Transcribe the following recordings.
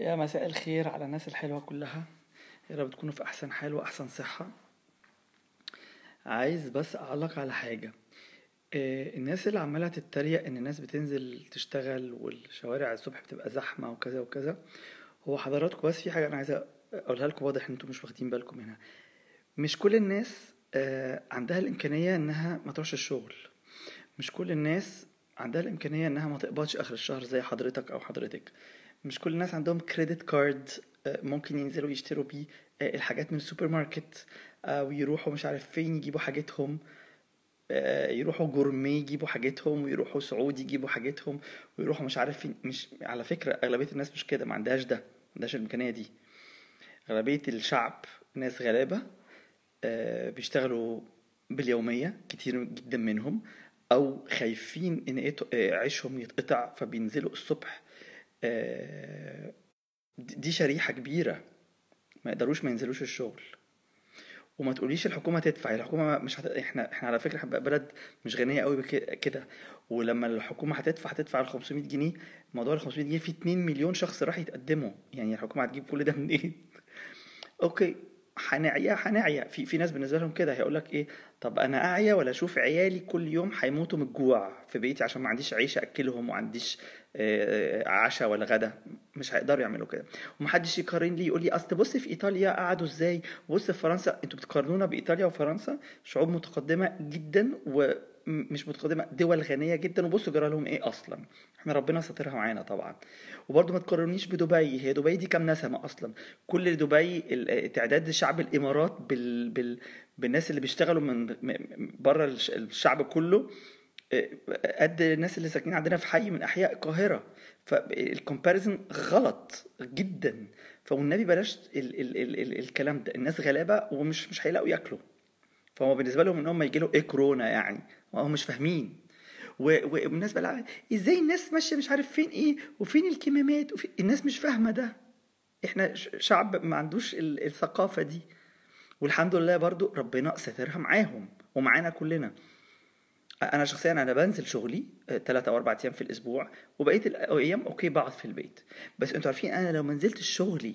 يا مساء الخير على الناس الحلوة كلها يا رب تكونوا في أحسن حال وأحسن صحة عايز بس أعلق على حاجة آه، الناس اللي عمالة تتريق إن الناس بتنزل تشتغل والشوارع الصبح بتبقى زحمة وكذا وكذا هو حضراتكم بس في حاجة أنا عايز أقولها لكم واضح إن انتوا مش واخدين بالكم منها مش كل الناس آه، عندها الإمكانية إنها ما تروحش الشغل مش كل الناس عندها الإمكانية إنها ما تقبضش آخر الشهر زي حضرتك أو حضرتك مش كل الناس عندهم كريدت كارد آه، ممكن ينزلوا يشتروا بيه آه، الحاجات من السوبر آه، ماركت ويروحوا مش عارف فين يجيبوا حاجتهم يروحوا جورمي يجيبوا حاجتهم ويروحوا سعودي يجيبوا حاجتهم ويروحوا مش عارف فين مش على فكره اغلبيه الناس مش كده ما عندهاش ده ما عندهاش الامكانيه دي اغلبيه الشعب ناس غلابه بيشتغلوا باليوميه كتير جدا منهم او خايفين ان عيشهم يتقطع فبينزلوا الصبح آه، دي شريحه كبيره ما يقدروش ما ينزلوش الشغل وما تقوليش الحكومه تدفع الحكومه مش هت... احنا احنا على فكره بلد مش غنيه قوي كده ولما الحكومه هتدفع هتدفع ال 500 جنيه موضوع ال 500 جنيه في 2 مليون شخص راح يتقدموا يعني الحكومه هتجيب كل ده منين إيه؟ اوكي هنعيا هنعيا في في ناس بالنسبه لهم كده هيقول لك ايه طب انا اعيا ولا اشوف عيالي كل يوم هيموتوا من الجوع في بيتي عشان ما عنديش عيش اكلهم وما عنديش آه، آه، عشاء ولا غدا مش هيقدروا يعملوا كده ومحدش يقارن لي يقول لي اصل بص في ايطاليا قعدوا ازاي بص في فرنسا انتوا بتقارنونا بايطاليا وفرنسا شعوب متقدمه جدا و مش متقدمه دول غنيه جدا وبصوا جرى لهم ايه اصلا احنا ربنا ساترها معانا طبعا وبرده ما تقارنيش بدبي هي دبي دي كام نسمه اصلا كل دبي تعداد شعب الامارات بال... بال... بالناس اللي بيشتغلوا من بره الشعب كله آه، قد الناس اللي ساكنين عندنا في حي من احياء القاهره فالكومباريزن غلط جدا فوالنبي بلاش ال... ال... ال... الكلام ده الناس غلابه ومش مش هيلاقوا ياكلوا فهو بالنسبه لهم ان هم يجي لهم ايه كورونا يعني هم مش فاهمين والناس بقى ازاي الناس ماشيه مش عارف فين ايه وفين الكمامات وفين الناس مش فاهمه ده احنا شعب ما عندوش الثقافه دي والحمد لله برضو ربنا سترها معاهم ومعانا كلنا انا شخصيا انا بنزل شغلي ثلاثة آه، او اربع ايام في الاسبوع وبقيه الايام اوكي بقعد في البيت بس انتوا عارفين انا لو ما نزلتش شغلي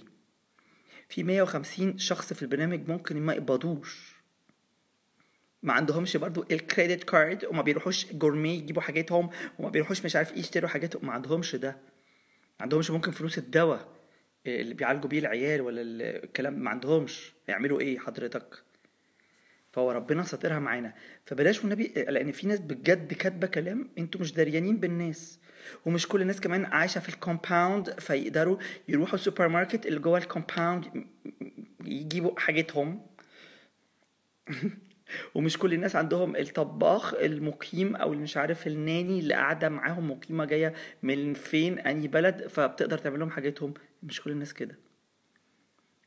في 150 شخص في البرنامج ممكن ما يقبضوش ما عندهمش برضو الكريدت كارد وما بيروحوش جورمي يجيبوا حاجاتهم وما بيروحوش مش عارف ايه يشتروا حاجاتهم ما عندهمش ده ما عندهمش ممكن فلوس الدواء اللي بيعالجوا بيه العيال ولا الكلام ما عندهمش هيعملوا ايه حضرتك فهو ربنا ساترها معانا فبلاش والنبي لان في ناس بجد كاتبه كلام انتوا مش دريانين بالناس ومش كل الناس كمان عايشه في الكومباوند فيقدروا يروحوا السوبر ماركت اللي جوه الكومباوند يجيبوا حاجتهم ومش كل الناس عندهم الطباخ المقيم او اللي مش عارف الناني اللي قاعده معاهم مقيمه جايه من فين اني بلد فبتقدر تعمل لهم حاجتهم مش كل الناس كده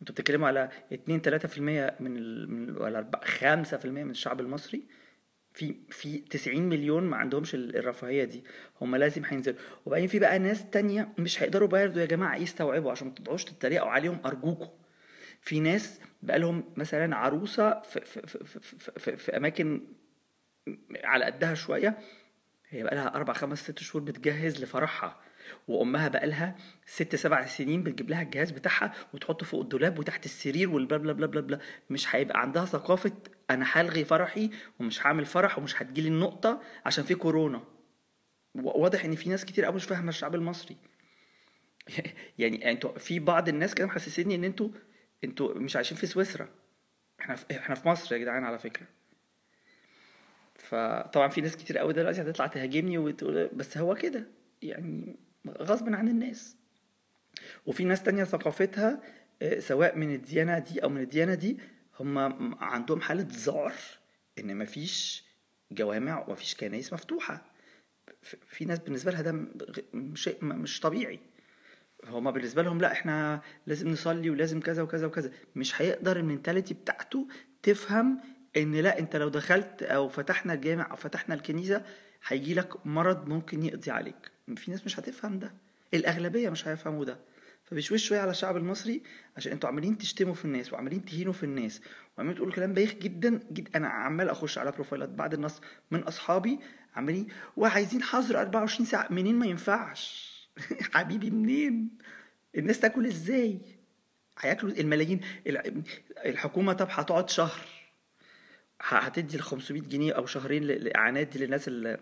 انتوا بتتكلموا على 2 3% من ال... ولا 5% من الشعب المصري في في 90 مليون ما عندهمش الرفاهيه دي هم لازم هينزلوا وبعدين في بقى ناس تانية مش هيقدروا برضه يا جماعه يستوعبوا عشان ما تقعدوش تتريقوا عليهم ارجوكم في ناس بقى لهم مثلا عروسه في, في, في, في, في, في, اماكن على قدها شويه هي بقى لها اربع خمس ست شهور بتجهز لفرحها وامها بقى لها ست سبع سنين بتجيب لها الجهاز بتاعها وتحطه فوق الدولاب وتحت السرير والبلا بلا بلا بلا بلا مش هيبقى عندها ثقافه انا هلغي فرحي ومش هعمل فرح ومش هتجيلي النقطه عشان في كورونا واضح ان في ناس كتير قوي مش فاهمه الشعب المصري يعني انتوا في بعض الناس كده محسسيني ان انتوا انتوا مش عايشين في سويسرا احنا في احنا في مصر يا جدعان على فكره فطبعا في ناس كتير قوي دلوقتي هتطلع تهاجمني وتقول بس هو كده يعني غصب عن الناس وفي ناس تانية ثقافتها آه، سواء من الديانة دي أو من الديانة دي هم عندهم حالة ذعر إن مفيش جوامع ومفيش كنايس مفتوحة في ناس بالنسبة لها ده شيء مش طبيعي هما بالنسبه لهم لا احنا لازم نصلي ولازم كذا وكذا وكذا مش هيقدر المنتاليتي بتاعته تفهم ان لا انت لو دخلت او فتحنا الجامع او فتحنا الكنيسه هيجي لك مرض ممكن يقضي عليك في ناس مش هتفهم ده الاغلبيه مش هيفهموا ده فبيشوش شويه على الشعب المصري عشان انتوا عمالين تشتموا في الناس وعمالين تهينوا في الناس وعمالين تقولوا كلام بايخ جدا جدا انا عمال اخش على بروفايلات بعض الناس من اصحابي عمالين وعايزين حظر 24 ساعه منين ما ينفعش حبيبي منين الناس تاكل ازاي هياكلوا الملايين الحكومه طب هتقعد شهر هتدي ال 500 جنيه او شهرين الاعانات دي للناس اللي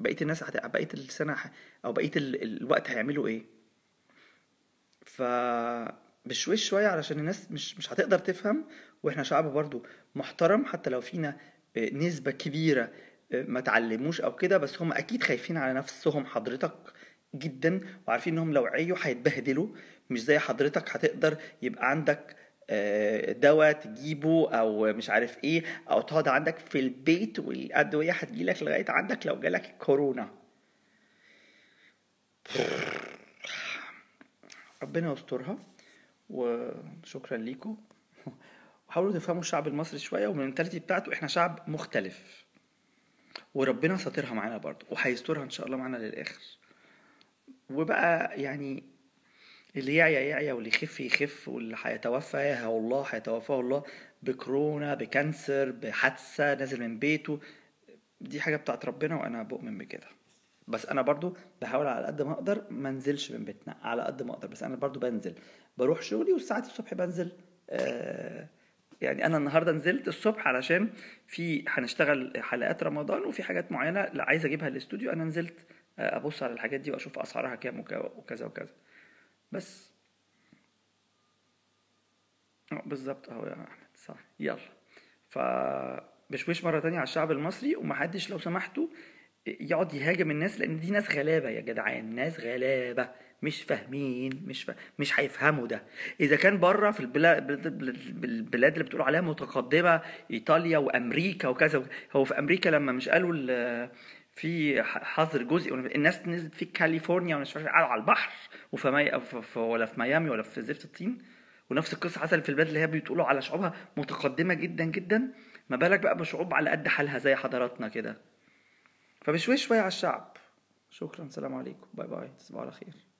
بقيه الناس هت... بقيه السنه او بقيه الوقت هيعملوا ايه ف بشويش شويه علشان الناس مش مش هتقدر تفهم واحنا شعب برضو محترم حتى لو فينا آه، نسبه كبيره آه، ما تعلموش او كده بس هم اكيد خايفين على نفسهم حضرتك جدا وعارفين انهم لو عيوا هيتبهدلوا مش زي حضرتك هتقدر يبقى عندك آه، دواء تجيبه او مش عارف ايه او تقعد عندك في البيت والادويه هتجيلك لغايه عندك لو جالك الكورونا ربنا يسترها وشكرا ليكم وحاولوا تفهموا الشعب المصري شويه والمنتاليتي بتاعته احنا شعب مختلف وربنا ساترها معانا برضه وهيسترها ان شاء الله معانا للاخر وبقى يعني اللي يعيا يعيا واللي يخف يخف واللي هيتوفى ياها الله هيتوفاه الله بكورونا بكانسر بحادثة نازل من بيته دي حاجة بتاعت ربنا وأنا بؤمن بكده بس أنا برضو بحاول على قد ما أقدر ما انزلش من بيتنا على قد ما أقدر بس أنا برضو بنزل بروح شغلي والساعات الصبح بنزل آه يعني أنا النهاردة نزلت الصبح علشان في هنشتغل حلقات رمضان وفي حاجات معينة عايز أجيبها للاستوديو أنا نزلت ابص على الحاجات دي واشوف اسعارها كام وكذا وكذا بس اه بالظبط اهو يا احمد صح يلا ف بشويش مره تانية على الشعب المصري ومحدش لو سمحتوا يقعد يهاجم الناس لان دي ناس غلابه يا جدعان ناس غلابه مش فاهمين مش فا... مش هيفهموا ده اذا كان بره في البلاد البلاد اللي بتقول عليها متقدمه ايطاليا وامريكا وكذا هو في امريكا لما مش قالوا ال... في حظر جزئي الناس نزلت في كاليفورنيا ومش عارف على البحر وفي مي... ولا في ميامي ولا في زفت الطين ونفس القصه حصلت في البلاد اللي هي بتقولوا على شعوبها متقدمه جدا جدا ما بالك بقى بشعوب على قد حالها زي حضراتنا كده فبشوي شويه على الشعب شكرا سلام عليكم باي باي تصبحوا على خير